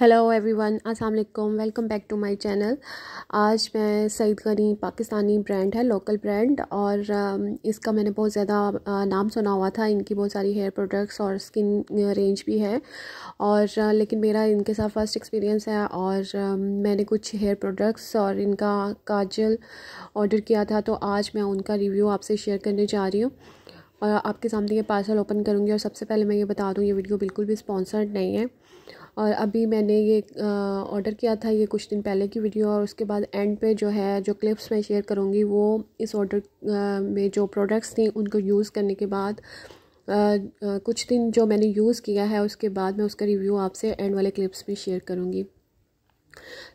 hello everyone अस्सलाम वालेकुम welcome back to my channel आज मैं सईद गनी पाकिस्तानी ब्रांड है लोकल ब्रांड और um, इसका मैंने बहुत ज़्यादा uh, नाम सुना हुआ था इनकी बहुत सारी हेयर प्रोडक्ट्स और स्किन रेंज भी है और uh, लेकिन मेरा इनके साथ फर्स्ट एक्सपीरियंस है और um, मैंने कुछ हेयर प्रोडक्ट्स और इनका काजल ऑर्डर किया था तो आज मैं उनका रिव्यू आपसे शेयर करने जा रही हूँ और आपके सामने ये पार्सल ओपन करूँगी और सबसे पहले मैं ये बता दूँ ये वीडियो बिल्कुल भी स्पॉन्सर्ड नहीं है और अभी मैंने ये ऑर्डर किया था ये कुछ दिन पहले की वीडियो और उसके बाद एंड पे जो है जो क्लिप्स मैं शेयर करूँगी वो इस ऑर्डर में जो प्रोडक्ट्स थी उनको यूज़ करने के बाद आ, आ, कुछ दिन जो मैंने यूज़ किया है उसके बाद मैं उसका रिव्यू आपसे एंड वाले क्लिप्स में शेयर करूँगी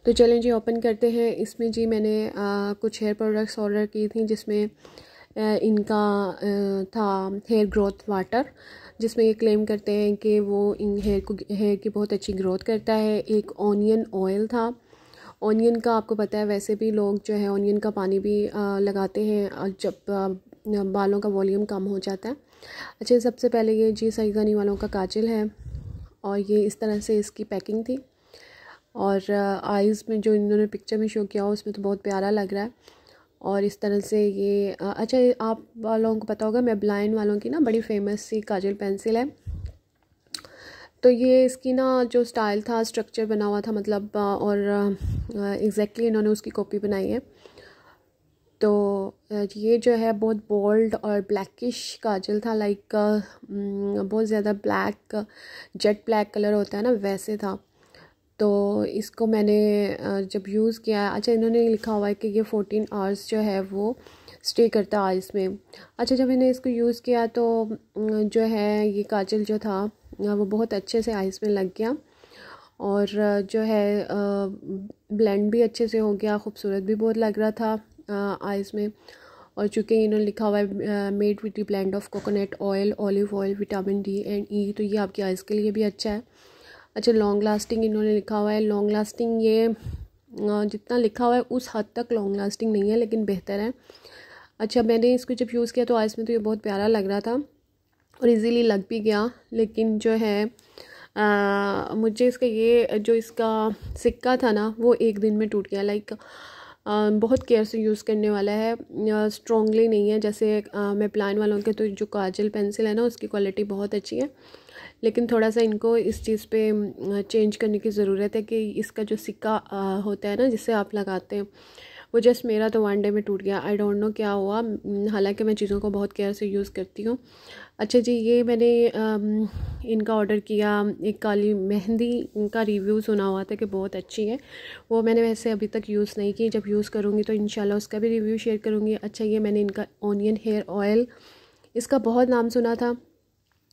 तो चलें जी ओपन करते हैं इसमें जी मैंने आ, कुछ हेयर प्रोडक्ट्स ऑर्डर की थी जिसमें इनका था हेयर ग्रोथ वाटर जिसमें ये क्लेम करते हैं कि वो इन हेयर को हेयर की बहुत अच्छी ग्रोथ करता है एक ऑनियन ऑयल था ऑनियन का आपको पता है वैसे भी लोग जो है ऑनियन का पानी भी लगाते हैं जब बालों का वॉल्यूम कम हो जाता है अच्छा सबसे पहले ये जी सईदानी वालों का काजल है और ये इस तरह से इसकी पैकिंग थी और आइज़ में जो इन्होंने पिक्चर में शो किया उसमें तो बहुत प्यारा लग रहा है और इस तरह से ये अच्छा आप वालों को पता होगा मैं ब्लाइन वालों की ना बड़ी फेमस सी काजल पेंसिल है तो ये इसकी ना जो स्टाइल था स्ट्रक्चर बना हुआ था मतलब और एग्जैक्टली exactly इन्होंने उसकी कॉपी बनाई है तो ये जो है बहुत बोल्ड और ब्लैकिश काजल था लाइक बहुत ज़्यादा ब्लैक जेट ब्लैक कलर होता है ना वैसे था तो इसको मैंने जब यूज़ किया अच्छा इन्होंने लिखा हुआ है कि ये फ़ोटीन आवर्स जो है वो स्टे करता है इसमें अच्छा जब मैंने इसको यूज़ किया तो जो है ये काजल जो था वो बहुत अच्छे से आइस में लग गया और जो है ब्लेंड भी अच्छे से हो गया खूबसूरत भी बहुत लग रहा था आइस में और चूँकि इन्होंने लिखा हुआ है made with the blend of coconut oil olive oil vitamin D and E तो ये आपकी आइस के लिए भी अच्छा है अच्छा लॉन्ग लास्टिंग इन्होंने लिखा हुआ है लॉन्ग लास्टिंग ये जितना लिखा हुआ है उस हद तक लॉन्ग लास्टिंग नहीं है लेकिन बेहतर है अच्छा मैंने इसको जब यूज़ किया तो आज में तो ये बहुत प्यारा लग रहा था और इजीली लग भी गया लेकिन जो है आ, मुझे इसका ये जो इसका सिक्का था ना वो एक दिन में टूट गया लाइक बहुत केयर से यूज़ करने वाला है स्ट्रॉन्गली नहीं है जैसे मैं प्लान वालों के तो जो काजल पेंसिल है ना उसकी क्वालिटी बहुत अच्छी है लेकिन थोड़ा सा इनको इस चीज़ पे चेंज करने की ज़रूरत है कि इसका जो सिक्का होता है ना जिससे आप लगाते हैं वो जस्ट मेरा तो वन डे में टूट गया आई डोंट नो क्या हुआ हम्म, हालांकि मैं चीज़ों को बहुत केयर से यूज़ करती हूँ अच्छा जी ये मैंने आ, इनका ऑर्डर किया एक काली मेहंदी इनका रिव्यू सुना हुआ था कि बहुत अच्छी है वो मैंने वैसे अभी तक यूज़ नहीं की जब यूज़ करूँगी तो इन उसका भी रिव्यू शेयर करूँगी अच्छा ये मैंने इनका ऑनियन हेयर ऑयल इसका बहुत नाम सुना था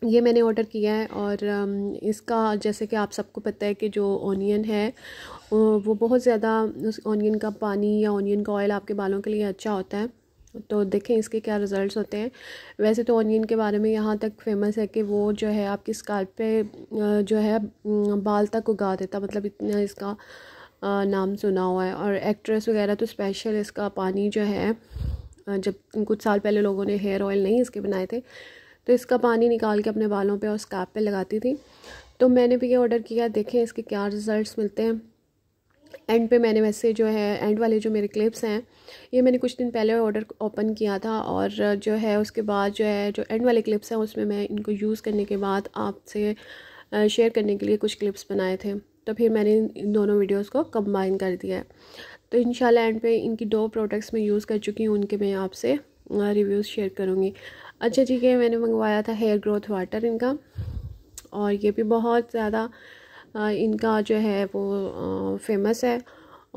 ये मैंने ऑर्डर किया है और um, इसका जैसे कि आप सबको पता है कि जो ऑनियन है वो बहुत ज़्यादा उस ऑनियन का पानी या ऑनियन का ऑयल आपके बालों के लिए अच्छा होता है तो देखें इसके क्या रिज़ल्ट्स होते हैं वैसे तो ऑनियन के बारे में यहाँ तक फेमस है कि वो जो है आपकी स्कार्प पे जो है बाल तक उगा देता मतलब इतना इसका नाम सुना हुआ है और एक्ट्रेस वगैरह तो स्पेशल इसका पानी जो है जब कुछ साल पहले लोगों ने हेयर ऑयल नहीं इसके बनाए थे तो इसका पानी निकाल के अपने बालों पे और स्कैप पे लगाती थी तो मैंने भी ये ऑर्डर किया देखें इसके क्या रिज़ल्ट मिलते हैं एंड पे मैंने वैसे जो है एंड वाले जो मेरे क्लिप्स हैं ये मैंने कुछ दिन पहले ऑर्डर ओपन किया था और जो है उसके बाद जो है जो एंड वाले क्लिप्स हैं उसमें मैं इनको यूज़ करने के बाद आपसे शेयर करने के लिए कुछ क्लिप्स बनाए थे तो फिर मैंने इन दोनों वीडियोस को कंबाइन कर दिया है तो इन एंड पे इनकी दो प्रोडक्ट्स मैं यूज़ कर चुकी हूँ उनके मैं आपसे रिव्यूज़ शेयर करूँगी अच्छा ठीक है मैंने मंगवाया था हेयर ग्रोथ वाटर इनका और ये भी बहुत ज़्यादा इनका जो है वो फेमस है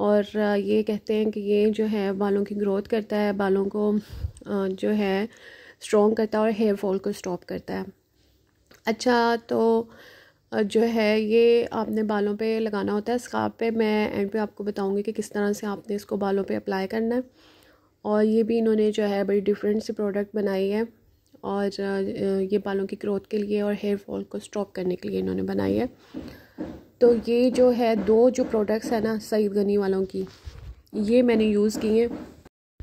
और ये कहते हैं कि ये जो है बालों की ग्रोथ करता है बालों को जो है स्ट्रॉन्ग करता है और हेयर फॉल को स्टॉप करता है अच्छा तो जो है ये आपने बालों पे लगाना होता है स्कार्प पे मैं एंड पे आपको बताऊंगी कि किस तरह से आपने इसको बालों पे अप्लाई करना है और ये भी इन्होंने जो है बड़ी डिफरेंट सी प्रोडक्ट बनाई है और ये बालों की ग्रोथ के लिए और हेयर फॉल को स्टॉप करने के लिए इन्होंने बनाई है तो ये जो है दो जो प्रोडक्ट्स है ना सईद गनी वालों की ये मैंने यूज़ की हैं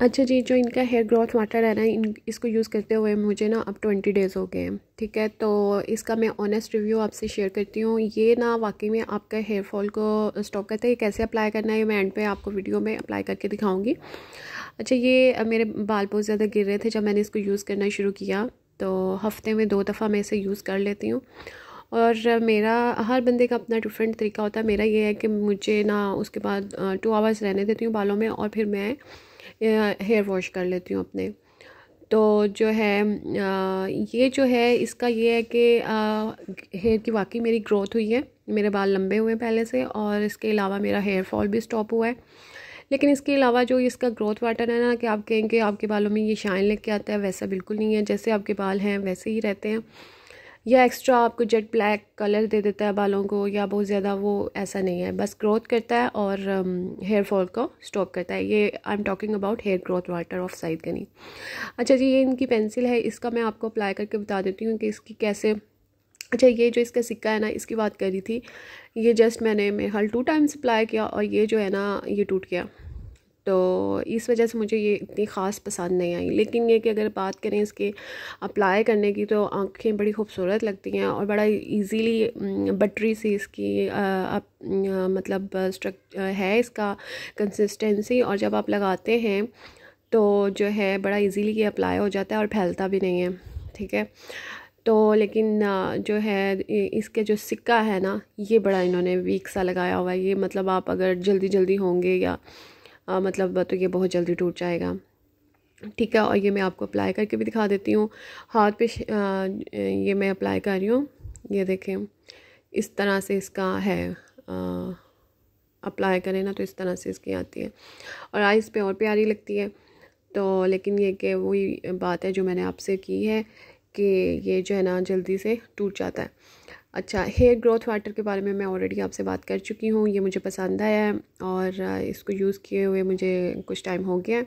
अच्छा जी जो इनका हेयर ग्रोथ वाटर है ना इन इसको यूज़ करते हुए मुझे ना अब ट्वेंटी डेज़ हो गए हैं ठीक है तो इसका मैं ऑनेस्ट रिव्यू आपसे शेयर करती हूँ ये ना वाकई में आपका हेयर फॉल को स्टॉप करता है ये कैसे अप्लाई करना है मैं एंड पे आपको वीडियो में अप्लाई करके दिखाऊंगी अच्छा ये मेरे बाल बहुत ज़्यादा गिर रहे थे जब मैंने इसको यूज़ करना शुरू किया तो हफ्ते में दो दफ़ा मैं इसे यूज़ कर लेती हूँ और मेरा हर बंदे का अपना डिफरेंट तरीका होता है मेरा ये है कि मुझे ना उसके बाद टू आवर्स रहने देती हूँ बालों में और फिर मैं हेयर वॉश कर लेती हूँ अपने तो जो है ये जो है इसका ये है कि हेयर की वाकई मेरी ग्रोथ हुई है मेरे बाल लंबे हुए पहले से और इसके अलावा मेरा हेयर फॉल भी स्टॉप हुआ है लेकिन इसके अलावा जो इसका ग्रोथ वाटर है ना कि आप कहेंगे आपके बालों में ये शाइन लेके आता है वैसा बिल्कुल नहीं है जैसे आपके बाल हैं वैसे ही रहते हैं या एक्स्ट्रा आपको जेट ब्लैक कलर दे देता है बालों को या बहुत ज़्यादा वो ऐसा नहीं है बस ग्रोथ करता है और हेयर um, फॉल को स्टॉप करता है ये I am talking about hair growth water of Saeed Ghani अच्छा जी ये इनकी पेंसिल है इसका मैं आपको अप्लाई करके बता देती हूँ कि इसकी कैसे अच्छा ये जो इसका सिक्का है ना इसकी बात करी थी ये जस्ट मैंने मेरे हाल टू टाइम्स अप्लाई किया और ये जो है ना ये टूट गया तो इस वजह से मुझे ये इतनी ख़ास पसंद नहीं आई लेकिन ये कि अगर बात करें इसके अप्लाई करने की तो आंखें बड़ी खूबसूरत लगती हैं और बड़ा इजीली बटरी सी इसकी आ, आ, मतलब स्ट्रक है इसका कंसिस्टेंसी और जब आप लगाते हैं तो जो है बड़ा इजीली ये अप्लाई हो जाता है और फैलता भी नहीं है ठीक है तो लेकिन जो है इसके जो सिक्का है ना ये बड़ा इन्होंने वीक सा लगाया हुआ है ये मतलब आप अगर जल्दी जल्दी होंगे या आ, मतलब तो ये बहुत जल्दी टूट जाएगा ठीक है और ये मैं आपको अप्लाई करके भी दिखा देती हूँ हाथ पे आ, ये मैं अप्लाई कर रही हूँ ये देखें इस तरह से इसका है आ, अप्लाई करें ना तो इस तरह से इसकी आती है और आइज़ पे और प्यारी लगती है तो लेकिन ये कि वही बात है जो मैंने आपसे की है कि ये जो है ना जल्दी से टूट जाता है अच्छा हेयर ग्रोथ वाटर के बारे में मैं ऑलरेडी आपसे बात कर चुकी हूँ ये मुझे पसंद आया है और इसको यूज़ किए हुए मुझे कुछ टाइम हो गया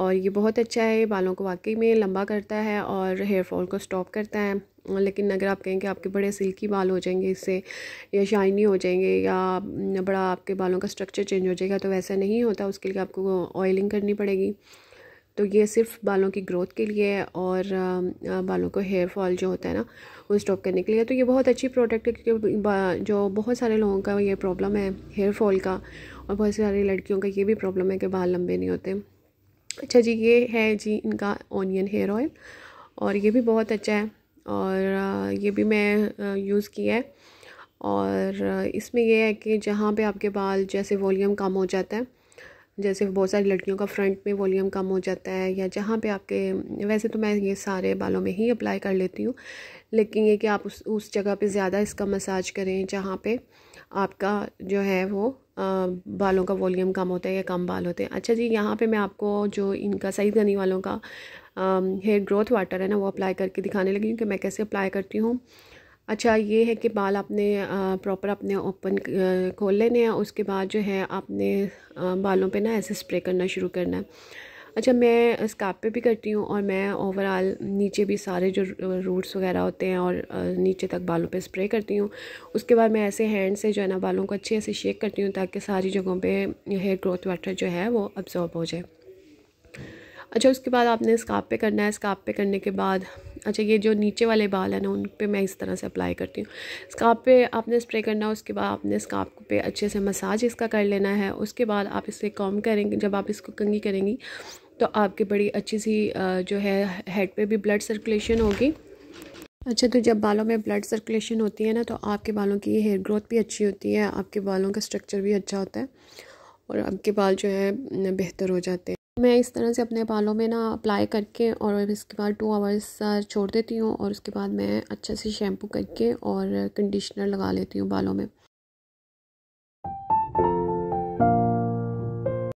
और ये बहुत अच्छा है बालों को वाकई में लंबा करता है और हेयर फॉल को स्टॉप करता है लेकिन अगर आप कहें कि आपके बड़े सिल्की बाल हो जाएंगे इससे या शाइनी हो जाएंगे या बड़ा आपके बालों का स्ट्रक्चर चेंज हो जाएगा तो वैसा नहीं होता उसके लिए आपको ऑयलिंग करनी पड़ेगी तो ये सिर्फ बालों की ग्रोथ के लिए है और बालों को हेयर फॉल जो होता है ना वो स्टॉप करने के लिए तो ये बहुत अच्छी प्रोडक्ट है क्योंकि जो बहुत सारे लोगों का ये प्रॉब्लम है हेयर फॉल का और बहुत सारी लड़कियों का ये भी प्रॉब्लम है कि बाल लंबे नहीं होते अच्छा जी ये है जी इनका ऑनियन हेयर ऑयल और ये भी बहुत अच्छा है और ये भी मैं यूज़ किया है और इसमें यह है कि जहाँ पे आपके बाल जैसे वॉल्यूम कम हो जाता है जैसे बहुत सारी लड़कियों का फ्रंट में वॉल्यूम कम हो जाता है या जहाँ पे आपके वैसे तो मैं ये सारे बालों में ही अप्लाई कर लेती हूँ लेकिन ये कि आप उस उस जगह पे ज़्यादा इसका मसाज करें जहाँ पे आपका जो है वो आ, बालों का वॉल्यूम कम होता है या कम बाल होते हैं अच्छा जी यहाँ पर मैं आपको जो इनका सही गनी वालों का हेयर ग्रोथ वाटर है ना वो अप्लाई करके दिखाने लगी हूँ कि मैं कैसे अप्लाई करती हूँ अच्छा ये है कि बाल आपने प्रॉपर अपने ओपन खोल लेने हैं उसके बाद जो है आपने बालों पे ना ऐसे स्प्रे करना शुरू करना है अच्छा मैं स्काप पे भी करती हूँ और मैं ओवरऑल नीचे भी सारे जो रूट्स वगैरह होते हैं और नीचे तक बालों पे स्प्रे करती हूँ उसके बाद मैं ऐसे हैंड से जो है ना बालों को अच्छे से शेक करती हूँ ताकि सारी जगहों पर हेयर ग्रोथ वाटर जो है वो अब्ज़ॉर्ब हो जाए अच्छा उसके बाद आपने स्काप पे करना है स्काप पे करने के बाद अच्छा ये जो नीचे वाले बाल हैं ना उन पर मैं इस तरह से अप्लाई करती हूँ स्काप पे आपने स्प्रे करना है उसके बाद आपने स्काप पे अच्छे से मसाज इसका कर लेना है उसके बाद आप इसे कॉम करेंगे जब आप इसको कंगी करेंगी तो आपकी बड़ी अच्छी सी जो है हेड पे भी ब्लड सर्कुलेशन होगी अच्छा तो जब बालों में ब्लड सर्कुलेशन होती है ना तो आपके बालों की हेयर ग्रोथ भी अच्छी होती है आपके बालों का स्ट्रक्चर भी अच्छा होता है और आपके बाल जो है बेहतर हो जाते हैं मैं इस तरह से अपने बालों में ना अप्लाई करके और इसके बाद टू आवर्स uh, छोड़ देती हूँ और उसके बाद मैं अच्छे से शैम्पू करके और कंडीशनर लगा लेती हूँ बालों में